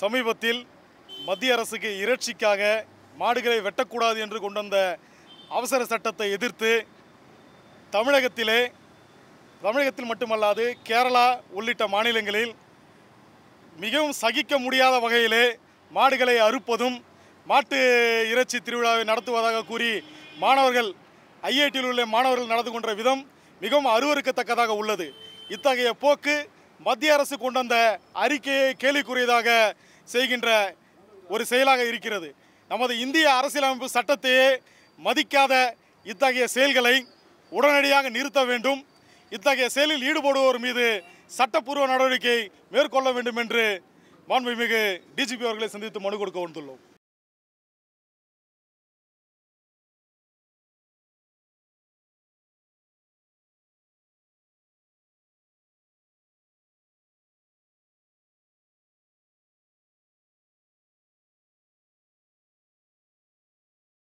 சமீபத்தில் மத்திய அரசுக்கு இறைச்சிக்காக மாடுகளை வெட்டக்கூடாது என்று கொண்டு வந்த அவசர சட்டத்தை எதிர்த்து தமிழகத்திலே தமிழகத்தில் மட்டுமல்லாது கேரளா உள்ளிட்ட மாநிலங்களில் மிகவும் சகிக்க முடியாத வகையிலே மாடுகளை அறுப்பதும் மாட்டு இறைச்சி திருவிழாவை நடத்துவதாக கூறி மாணவர்கள் ஐஐடியில் உள்ள மாணவர்கள் நடந்து கொண்ட விதம் மிகவும் அருவறுக்கத்தக்கதாக உள்ளது இத்தகைய போக்கு மத்திய அரசு கொண்டு வந்த அறிக்கையை கேள்விக்குரியதாக செய்கின்ற ஒரு செயலாக இருக்கிறது நமது இந்திய அரசியலமைப்பு சட்டத்தையே மதிக்காத இத்தகைய செயல்களை உடனடியாக நிறுத்த வேண்டும் இத்தகைய செயலில் ஈடுபடுவோர் மீது சட்டப்பூர்வ நடவடிக்கை மேற்கொள்ள வேண்டும் என்று மாண்புமிகு டிஜிபி அவர்களை சந்தித்து மனு கொடுக்க வந்துள்ளோம்